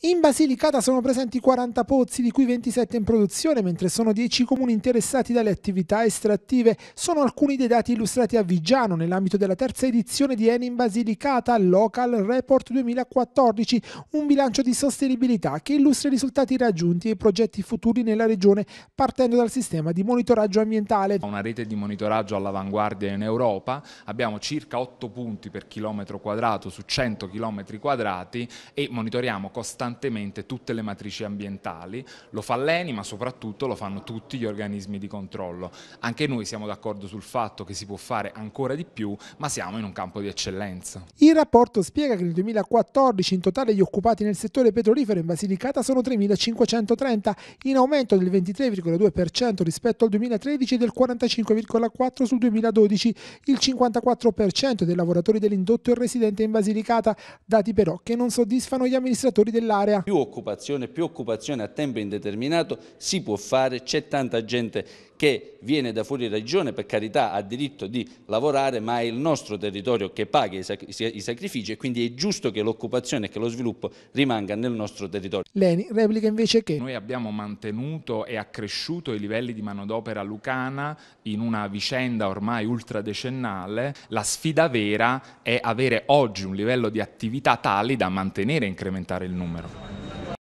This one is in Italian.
In Basilicata sono presenti 40 pozzi, di cui 27 in produzione, mentre sono 10 comuni interessati dalle attività estrattive. Sono alcuni dei dati illustrati a Vigiano nell'ambito della terza edizione di Eni in Basilicata Local Report 2014, un bilancio di sostenibilità che illustra i risultati raggiunti e i progetti futuri nella regione partendo dal sistema di monitoraggio ambientale. Una rete di monitoraggio all'avanguardia in Europa, abbiamo circa 8 punti per chilometro quadrato su 100 chilometri quadrati e monitoriamo costantemente costantemente tutte le matrici ambientali, lo fa l'ENI ma soprattutto lo fanno tutti gli organismi di controllo. Anche noi siamo d'accordo sul fatto che si può fare ancora di più, ma siamo in un campo di eccellenza. Il rapporto spiega che nel 2014 in totale gli occupati nel settore petrolifero in Basilicata sono 3.530, in aumento del 23,2% rispetto al 2013 e del 45,4% sul 2012. Il 54% dei lavoratori dell'indotto è residente in Basilicata, dati però che non soddisfano gli amministratori dell'area dell'area. Più occupazione, più occupazione a tempo indeterminato si può fare, c'è tanta gente che viene da fuori regione, per carità ha diritto di lavorare, ma è il nostro territorio che paga i, sacrifici e quindi è giusto che l'occupazione e che lo sviluppo rimanga nel nostro territorio. Leni replica invece che... Noi abbiamo mantenuto e accresciuto i livelli di manodopera lucana in una vicenda ormai ultradecennale, la sfida vera è avere oggi un livello di attività tali da mantenere e incrementare il numero.